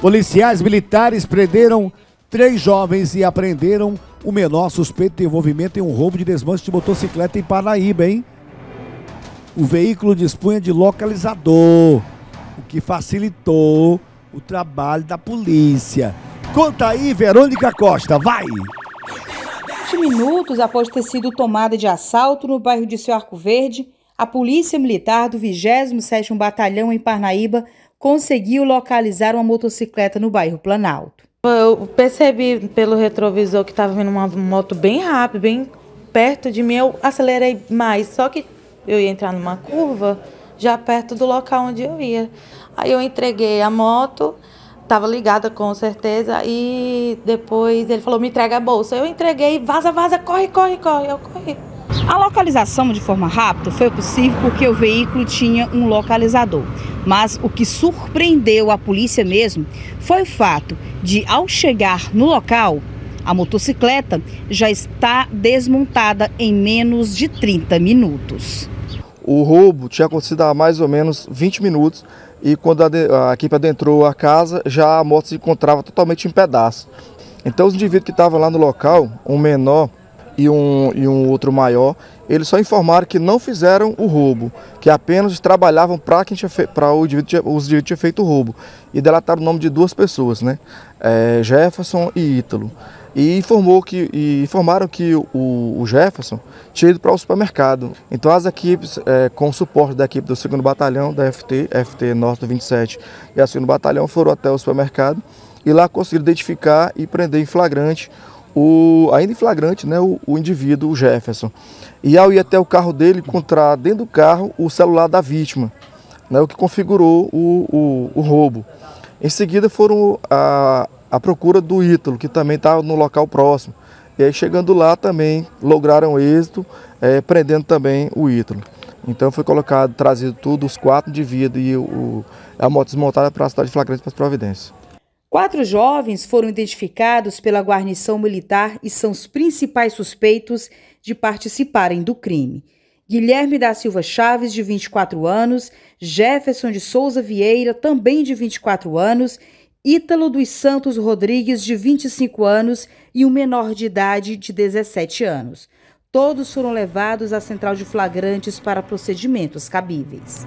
Policiais militares prenderam três jovens e apreenderam o menor suspeito de envolvimento em um roubo de desmanche de motocicleta em Paraíba, hein? O veículo dispunha de localizador, o que facilitou o trabalho da polícia. Conta aí, Verônica Costa, vai! 20 minutos após ter sido tomada de assalto no bairro de Seu Arco Verde, a Polícia Militar do 27º Batalhão em Parnaíba conseguiu localizar uma motocicleta no bairro Planalto. Eu percebi pelo retrovisor que estava vindo uma moto bem rápida, bem perto de mim. Eu acelerei mais, só que eu ia entrar numa curva já perto do local onde eu ia. Aí eu entreguei a moto, estava ligada com certeza, e depois ele falou: me entrega a bolsa. Eu entreguei, vaza, vaza, corre, corre, corre. Eu corri. A localização de forma rápida foi possível porque o veículo tinha um localizador. Mas o que surpreendeu a polícia mesmo foi o fato de, ao chegar no local, a motocicleta já está desmontada em menos de 30 minutos. O roubo tinha acontecido há mais ou menos 20 minutos e quando a, a equipe adentrou a casa, já a moto se encontrava totalmente em pedaços. Então os indivíduos que estavam lá no local, um menor e um, e um outro maior, eles só informaram que não fizeram o roubo, que apenas trabalhavam para quem para o indivíduo tinha, os indivíduos tinha feito o roubo. E delataram o nome de duas pessoas, né? É, Jefferson e Ítalo. E, informou que, e informaram que o, o Jefferson tinha ido para o supermercado. Então as equipes, é, com o suporte da equipe do 2 Batalhão, da FT, FT Norte 27 e a 2 Batalhão, foram até o supermercado e lá conseguiram identificar e prender em flagrante o, ainda em flagrante, né, o, o, indivíduo, o Jefferson. E ao ir até o carro dele, encontrar dentro do carro o celular da vítima, né, o que configurou o, o roubo. Em seguida foram a, a procura do Ítalo, que também estava tá no local próximo. E aí chegando lá também lograram êxito, é, prendendo também o Ítalo. Então foi colocado, trazido tudo, os quatro indivíduos e o, a moto desmontada para a cidade de flagrante para as providências. Quatro jovens foram identificados pela guarnição militar e são os principais suspeitos de participarem do crime. Guilherme da Silva Chaves, de 24 anos, Jefferson de Souza Vieira, também de 24 anos, Ítalo dos Santos Rodrigues, de 25 anos, e um menor de idade de 17 anos. Todos foram levados à central de flagrantes para procedimentos cabíveis.